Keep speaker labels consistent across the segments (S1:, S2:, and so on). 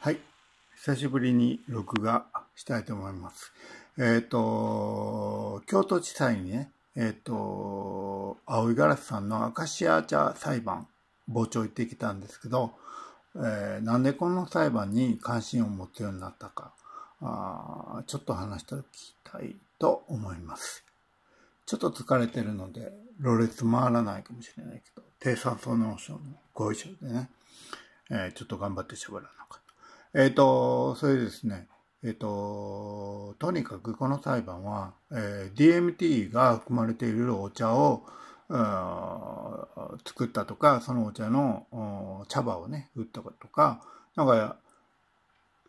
S1: はい。久しぶりに録画したいと思います。えっ、ー、と、京都地裁にね、えっ、ー、と、青井ガラスさんのアカシア茶裁判、傍聴行ってきたんですけど、えー、なんでこの裁判に関心を持つようになったか、あちょっと話しておきたいと思います。ちょっと疲れてるので、ろれつ回らないかもしれないけど、低酸素脳症のご遺症でね、えー、ちょっと頑張ってしらなかった。えっ、ー、と、それですね。えっ、ー、と、とにかくこの裁判は、えー、DMT が含まれているお茶を、作ったとか、そのお茶の茶葉をね、打ったとか、なんか、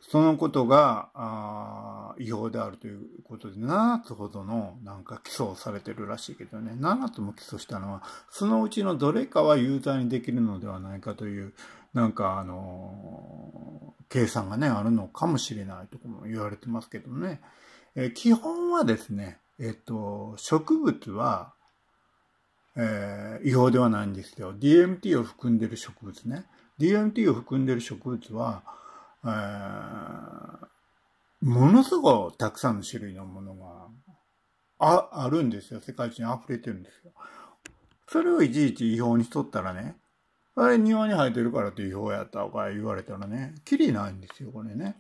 S1: そのことが違法であるということで、7つほどのなんか起訴されてるらしいけどね、7つも起訴したのは、そのうちのどれかは有罪にできるのではないかという、なんかあのー計算がね、あるのかもしれないとも言われてますけどね。え基本はですね、えっと、植物は、えー、違法ではないんですよ。DMT を含んでる植物ね。DMT を含んでる植物は、えー、ものすごいたくさんの種類のものがああるんですよ。世界中に溢れてるんですよ。それをいちいち違法にしとったらね、あれ庭に生えてるからって違法やったとか言われたらね、きりないんですよ、これね。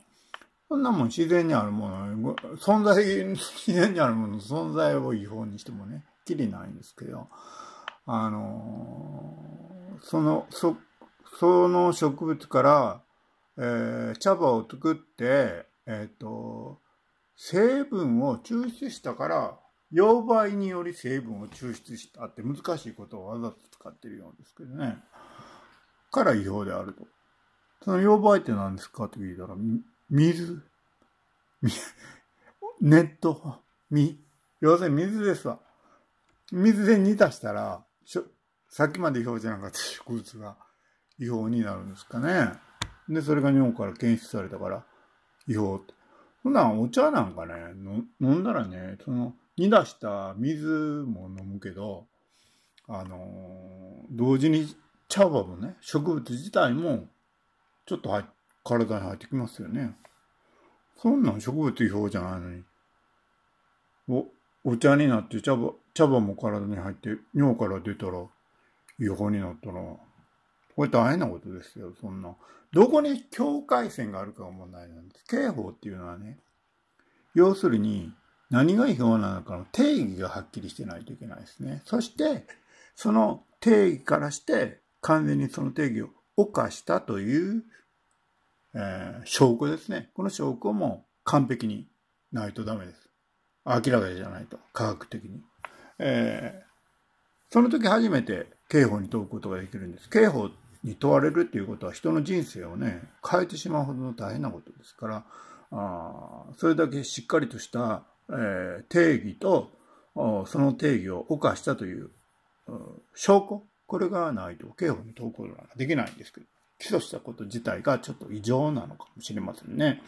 S1: そんなもん自然にあるもの、存在、自然にあるものの存在を違法にしてもね、きりないんですけど、あのー、その、そ、その植物から、えー、茶葉を作って、えっ、ー、と、成分を抽出したから、溶媒により成分を抽出したって難しいことをわざと使ってるようですけどね。から違法であると。その要望相手なんですかって聞いたら、水、ネット、み、要するに水ですわ。水で煮出したら、さっきまで違法じゃなかった植物が違法になるんですかね。で、それが日本から検出されたから、違法って。んな、お茶なんかね、飲んだらね、その、煮出した水も飲むけど、あのー、同時に茶葉もね、植物自体も、ちょっと入体に入ってきますよね。そんなん植物表じゃないのに。お、お茶になって茶葉、茶葉も体に入って、尿から出たら、違法になったら、これ大変なことですよ、そんな。どこに境界線があるかが問題なんです。刑法っていうのはね、要するに、何が違法なのかの定義がはっきりしてないといけないですね。そして、その定義からして、完全にその定義を犯したという、えー、証拠ですね。この証拠も完璧にないとダメです。明らかじゃないと、科学的に。えー、その時初めて刑法に問うことができるんです。刑法に問われるっていうことは人の人生をね、変えてしまうほどの大変なことですから、あそれだけしっかりとした、えー、定義と、その定義を犯したという証拠これがないと刑法に問うことができないんですけど、起訴したこと自体がちょっと異常なのかもしれませんね。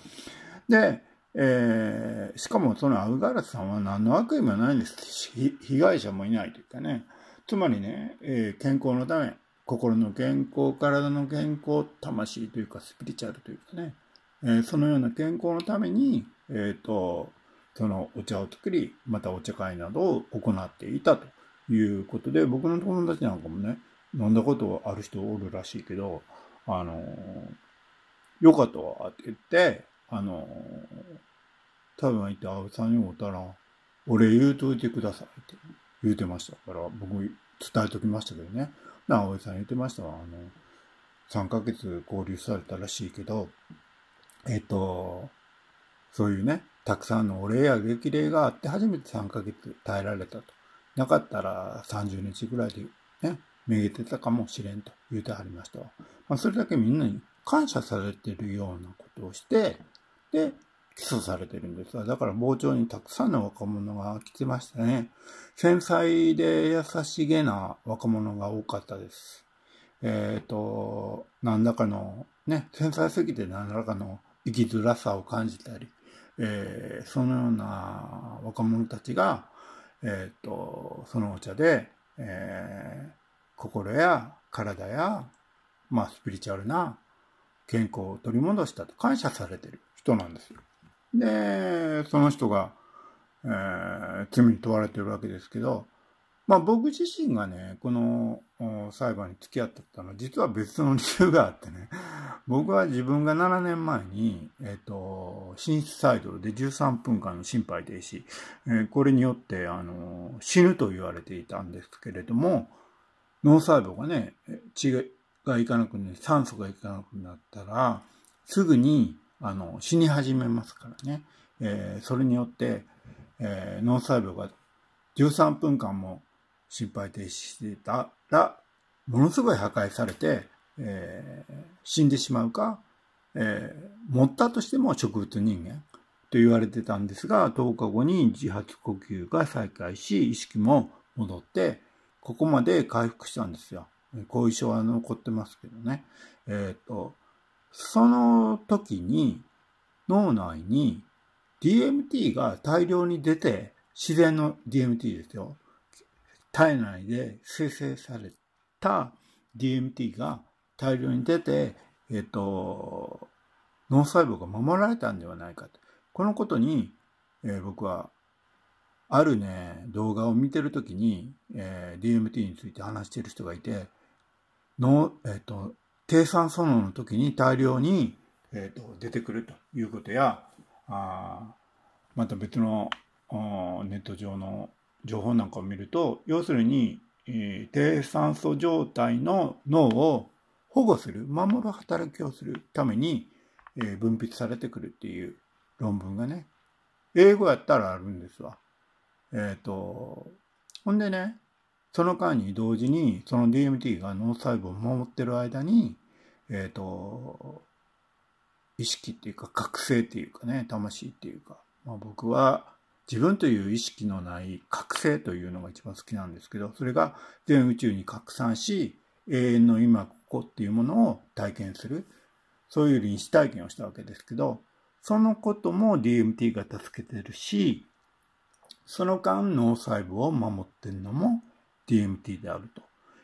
S1: で、えー、しかもそのアウガラスさんは何の悪意もないんです被害者もいないというかね。つまりね、えー、健康のため、心の健康、体の健康、魂というかスピリチュアルというかね、えー、そのような健康のために、えっ、と、そのお茶を作り、またお茶会などを行っていたと。いうことで、僕の友達なんかもね、飲んだことある人おるらしいけど、あの、よかったわって言って、あの、多分行って青さんに会うたら、俺言うといてくださいって言うてましたから、僕伝えときましたけどね。な、青さん言ってましたわ。あの、3ヶ月交流されたらしいけど、えっと、そういうね、たくさんのお礼や激励があって初めて3ヶ月耐えられたと。なかったら30日ぐらいでね、めげてたかもしれんと言うてはりました。まあ、それだけみんなに感謝されてるようなことをして、で、起訴されてるんですだから傍聴にたくさんの若者が来てましたね。繊細で優しげな若者が多かったです。えっ、ー、と、何らかの、ね、繊細すぎて何らかの生きづらさを感じたり、えー、そのような若者たちが、えっ、ー、と、そのお茶で、えー、心や体や、まあ、スピリチュアルな健康を取り戻したと感謝されてる人なんですよ。で、その人が、えー、罪に問われてるわけですけど、まあ僕自身がね、この裁判に付き合ってたのは実は別の理由があってね、僕は自分が7年前に、えっ、ー、と、寝室アイドで13分間の心肺停止、えー、これによってあの死ぬと言われていたんですけれども脳細胞がね血がいかなくなり酸素がいかなくなったらすぐにあの死に始めますからね、えー、それによって、えー、脳細胞が13分間も心肺停止してたらものすごい破壊されて、えー、死んでしまうかえー、持ったとしても植物人間と言われてたんですが、10日後に自発呼吸が再開し、意識も戻って、ここまで回復したんですよ。後遺症は残ってますけどね。えっ、ー、と、その時に脳内に DMT が大量に出て、自然の DMT ですよ。体内で生成された DMT が大量に出て、えっと、脳細胞が守られたんではないかと。このことに、えー、僕は、あるね、動画を見てるときに、えー、DMT について話してる人がいて、脳、えっ、ー、と、低酸素脳の時に大量に、えーと、出てくるということや、あまた別のネット上の情報なんかを見ると、要するに、えー、低酸素状態の脳を保護する、守る働きをするために、えー、分泌されてくるっていう論文がね、英語やったらあるんですわ。えっ、ー、と、ほんでね、その間に同時に、その DMT が脳細胞を守ってる間に、えっ、ー、と、意識っていうか、覚醒っていうかね、魂っていうか、まあ、僕は自分という意識のない覚醒というのが一番好きなんですけど、それが全宇宙に拡散し、永遠の今ここっていうものを体験するそういう臨死体験をしたわけですけどそのことも DMT が助けてるしその間脳細胞を守ってるのも DMT であると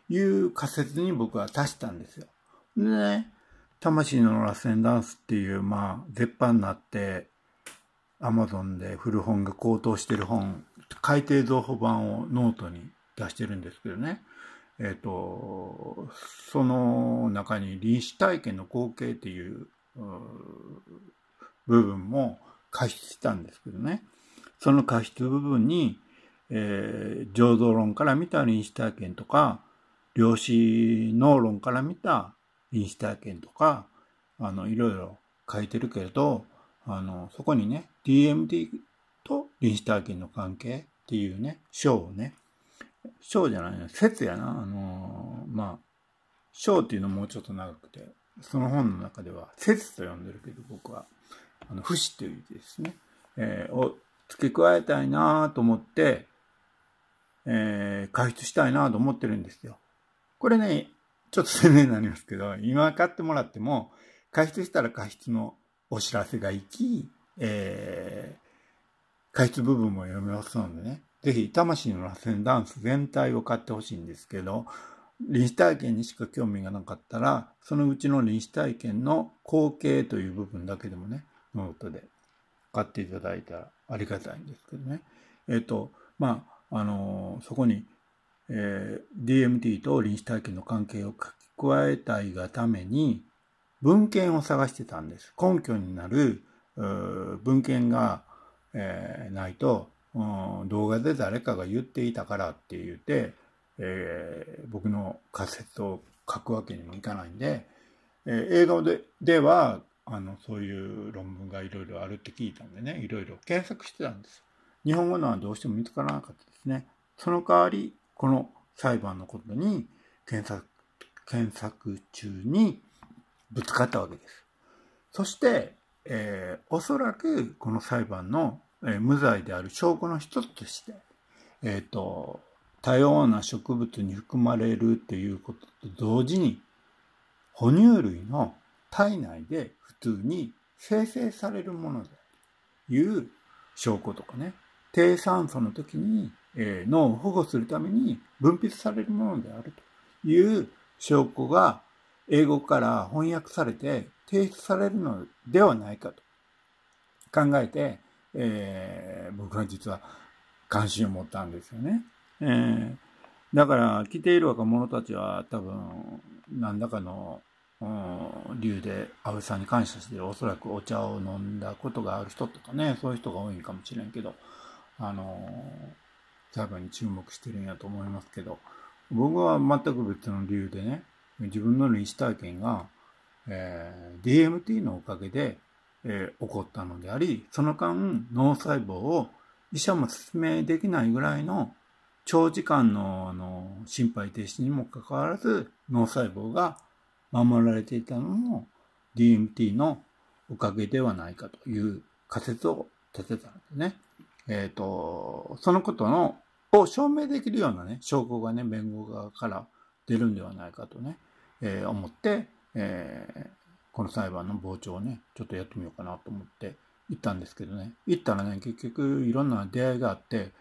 S1: いう仮説に僕は足したんですよ。でね魂の螺旋ダンスっていう、まあ、絶版になって、アマゾンで古本が高騰してる本、海底造歩版をノートに出してるんですけどね。えっ、ー、と、その中に臨死体験の光景っていう部分も加筆したんですけどね。その加筆部分に、えー、浄土論から見た臨死体験とか、量子脳論から見た臨死体験とか、あの、いろいろ書いてるけれど、あの、そこにね、DMD と臨死体験の関係っていうね、章をね、章じゃないな、説やな。あのー、まあ、章っていうのもうちょっと長くて、その本の中では、説と呼んでるけど、僕は、あの、不死という字ですね。えー、を付け加えたいなと思って、えー、開したいなと思ってるんですよ。これね、ちょっと宣伝になりますけど、今買ってもらっても、加発したら開発のお知らせがいき、えー、開部分も読みますのでね、ぜひ、魂の螺旋ダンス全体を買ってほしいんですけど、臨死体験にしか興味がなかったら、そのうちの臨死体験の後継という部分だけでもね、ノートで買っていただいたらありがたいんですけどね。えっ、ー、と、まあ、あのー、そこに、えー、DMT と臨死体験の関係を書き加えたいがために、文献を探してたんです。根拠になる文献が、えー、ないとうん、動画で誰かが言っていたからって言って、えー、僕の仮説を書くわけにもいかないんで、えー、映画でではあのそういう論文がいろいろあるって聞いたんでねいろいろ検索してたんです日本語のはどうしても見つからなかったですねその代わりこの裁判のことに検索検索中にぶつかったわけですそして、えー、おそらくこの裁判のえー、無罪である証拠の一つとして、えっ、ー、と、多様な植物に含まれるということと同時に、哺乳類の体内で普通に生成されるものだという証拠とかね、低酸素の時に、えー、脳を保護するために分泌されるものであるという証拠が英語から翻訳されて提出されるのではないかと考えて、えー、僕は実は関心を持ったんですよね。えー、だから来ている若者たちは多分何らかの理由で安倍さんに感謝しておそらくお茶を飲んだことがある人とかねそういう人が多いかもしれんけどあの多分に注目してるんやと思いますけど僕は全く別の理由でね自分の臨死体験が、えー、DMT のおかげでえー、起こったのであり、その間脳細胞を医者も説明できないぐらいの長時間のあの心肺停止にもかかわらず脳細胞が守られていたのも DMT のおかげではないかという仮説を立てたんですね。えっ、ー、と、そのことのを証明できるようなね、証拠がね、弁護側から出るんではないかとね、えー、思って、えこの裁判の傍聴をね、ちょっとやってみようかなと思って行ったんですけどね。行ったらね、結局いろんな出会いがあって、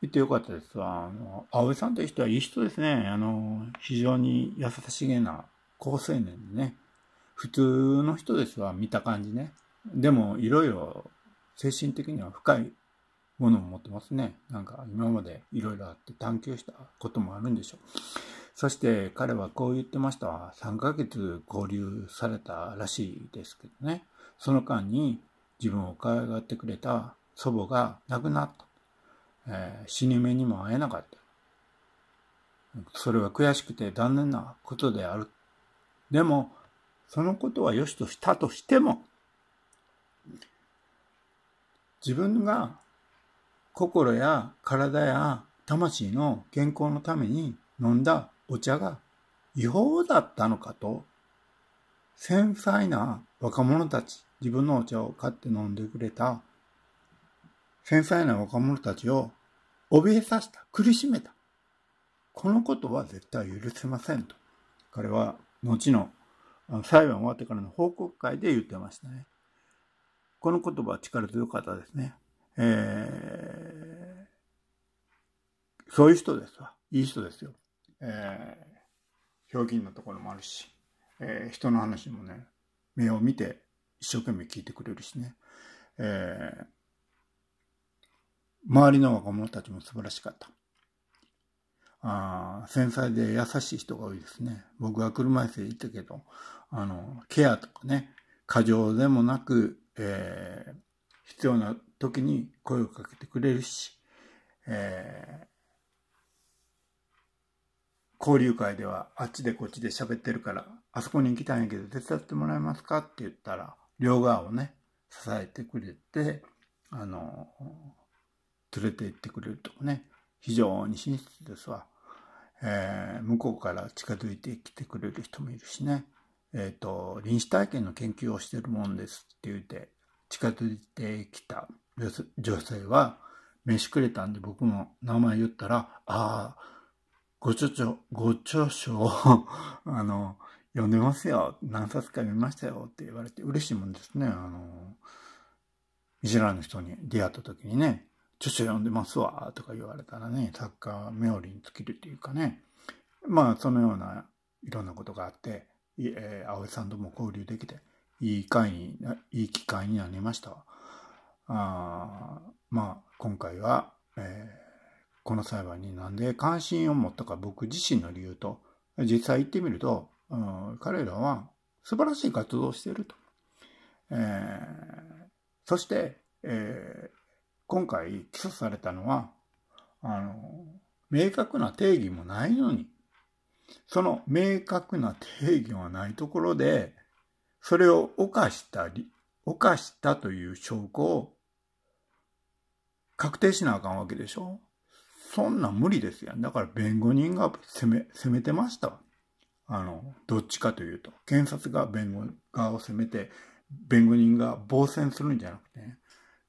S1: 行ってよかったです。あの、葵さんという人はいい人ですね。あの、非常に優しげな好青年でね。普通の人ですわ、見た感じね。でも、いろいろ精神的には深いものを持ってますね。なんか今までいろいろあって探求したこともあるんでしょう。そして彼はこう言ってました。3ヶ月交流されたらしいですけどね。その間に自分を可愛がってくれた祖母が亡くなった。えー、死に目にも会えなかった。それは悔しくて残念なことである。でも、そのことは良しとしたとしても、自分が心や体や魂の健康のために飲んだお茶が違法だったのかと、繊細な若者たち、自分のお茶を買って飲んでくれた、繊細な若者たちを怯えさせた、苦しめた。このことは絶対許せませんと。彼は、後の裁判終わってからの報告会で言ってましたね。この言葉は力強かったですね。えー、そういう人ですわ。いい人ですよ。えー、表現のところもあるし、えー、人の話もね、目を見て一生懸命聞いてくれるしね、えー、周りの若者たちも素晴らしかった。あ繊細で優しい人が多いですね。僕は車椅子で行ったけど、あの、ケアとかね、過剰でもなく、えー、必要な時に声をかけてくれるし、えー、交流会ではあっちでこっちで喋ってるから、あそこに行きたいんやけど手伝ってもらえますかって言ったら、両側をね、支えてくれて、あの、連れて行ってくれるとかね、非常に親切ですわ。えー、向こうから近づいてきてくれる人もいるしね、えっ、ー、と、臨死体験の研究をしてるもんですって言うて、近づいてきた女性は、飯くれたんで僕も名前言ったら、ああ、ご著書、ご著書をあの、読んでますよ。何冊か読みましたよって言われて嬉しいもんですね。あの、見知らぬ人に出会った時にね、著書読んでますわとか言われたらね、作家冥利に尽きるっていうかね、まあそのようないろんなことがあって、えー、葵さんとも交流できて、いい会に、いい機会になりました。あまあ今回は、えーこの裁判になんで関心を持ったか僕自身の理由と、実際行ってみると、うん、彼らは素晴らしい活動をしていると。えー、そして、えー、今回起訴されたのは、あの、明確な定義もないのに、その明確な定義がないところで、それを犯したり、犯したという証拠を確定しなあかんわけでしょそんなん無理ですやん。だから弁護人が責め、責めてました。あの、どっちかというと。検察が弁護側を責めて、弁護人が防戦するんじゃなくて、ね、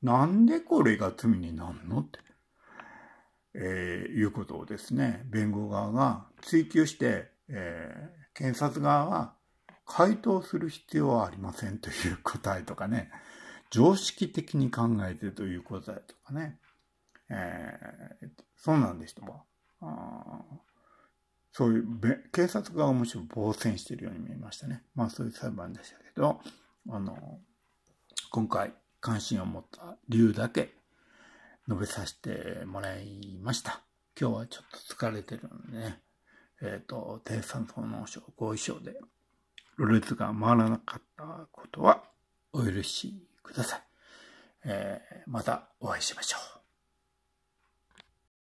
S1: なんでこれが罪になんのって、えー、いうことをですね、弁護側が追及して、えー、検察側は回答する必要はありませんという答えとかね、常識的に考えてという答えとかね、えー、そうなんでしたわ。あそういう、警察側もむしろ防戦しているように見えましたね。まあそういう裁判でしたけど、あの、今回関心を持った理由だけ述べさせてもらいました。今日はちょっと疲れてるんでね、えっ、ー、と、低酸素脳症、後遺症で、ルレツが回らなかったことはお許しください。えー、またお会いしましょう。